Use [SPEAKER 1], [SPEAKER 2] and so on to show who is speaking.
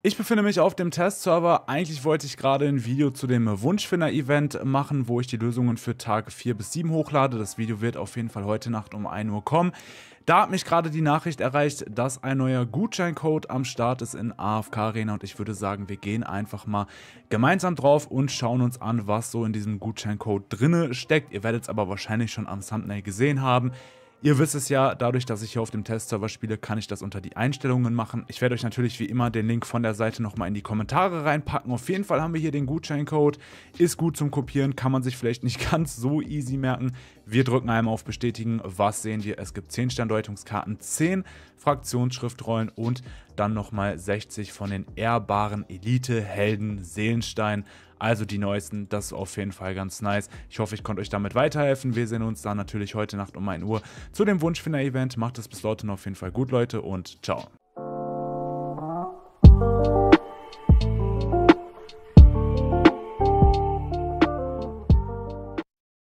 [SPEAKER 1] Ich befinde mich auf dem Testserver. Eigentlich wollte ich gerade ein Video zu dem Wunschfinder-Event machen, wo ich die Lösungen für Tag 4 bis 7 hochlade. Das Video wird auf jeden Fall heute Nacht um 1 Uhr kommen. Da hat mich gerade die Nachricht erreicht, dass ein neuer Gutscheincode am Start ist in AFK Arena und ich würde sagen, wir gehen einfach mal gemeinsam drauf und schauen uns an, was so in diesem Gutscheincode drinne steckt. Ihr werdet es aber wahrscheinlich schon am Thumbnail gesehen haben. Ihr wisst es ja, dadurch, dass ich hier auf dem Testserver spiele, kann ich das unter die Einstellungen machen. Ich werde euch natürlich wie immer den Link von der Seite nochmal in die Kommentare reinpacken. Auf jeden Fall haben wir hier den Gutscheincode. Ist gut zum Kopieren, kann man sich vielleicht nicht ganz so easy merken. Wir drücken einmal auf Bestätigen. Was sehen wir? Es gibt 10 Sterndeutungskarten, 10 Fraktionsschriftrollen und dann nochmal 60 von den ehrbaren Elite-Helden Seelenstein. Also die neuesten, das ist auf jeden Fall ganz nice. Ich hoffe, ich konnte euch damit weiterhelfen. Wir sehen uns dann natürlich heute Nacht um 1 Uhr zu dem Wunschfinder-Event. Macht es bis dorthin auf jeden Fall gut, Leute, und ciao.